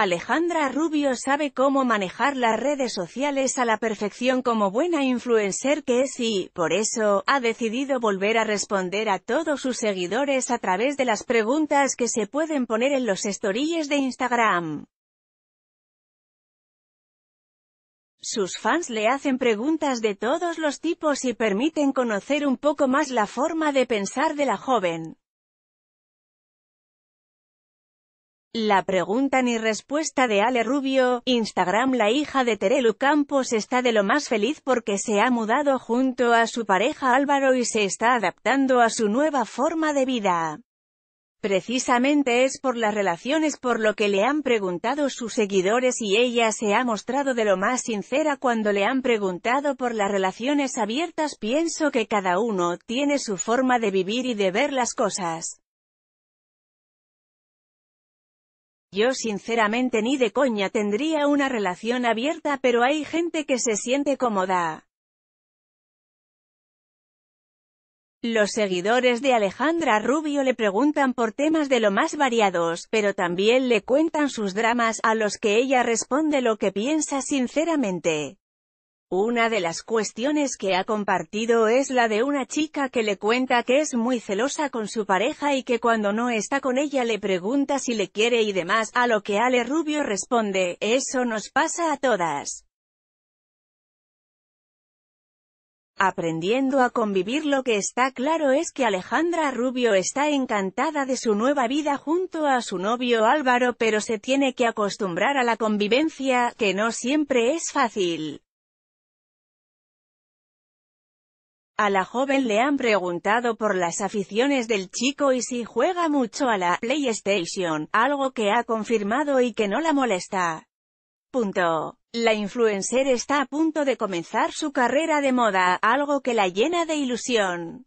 Alejandra Rubio sabe cómo manejar las redes sociales a la perfección como buena influencer que es y, por eso, ha decidido volver a responder a todos sus seguidores a través de las preguntas que se pueden poner en los stories de Instagram. Sus fans le hacen preguntas de todos los tipos y permiten conocer un poco más la forma de pensar de la joven. La pregunta ni respuesta de Ale Rubio, Instagram La hija de Terelu Campos está de lo más feliz porque se ha mudado junto a su pareja Álvaro y se está adaptando a su nueva forma de vida. Precisamente es por las relaciones por lo que le han preguntado sus seguidores y ella se ha mostrado de lo más sincera cuando le han preguntado por las relaciones abiertas pienso que cada uno tiene su forma de vivir y de ver las cosas. Yo sinceramente ni de coña tendría una relación abierta pero hay gente que se siente cómoda. Los seguidores de Alejandra Rubio le preguntan por temas de lo más variados, pero también le cuentan sus dramas, a los que ella responde lo que piensa sinceramente. Una de las cuestiones que ha compartido es la de una chica que le cuenta que es muy celosa con su pareja y que cuando no está con ella le pregunta si le quiere y demás, a lo que Ale Rubio responde, eso nos pasa a todas. Aprendiendo a convivir lo que está claro es que Alejandra Rubio está encantada de su nueva vida junto a su novio Álvaro pero se tiene que acostumbrar a la convivencia, que no siempre es fácil. A la joven le han preguntado por las aficiones del chico y si juega mucho a la PlayStation, algo que ha confirmado y que no la molesta. Punto. La influencer está a punto de comenzar su carrera de moda, algo que la llena de ilusión.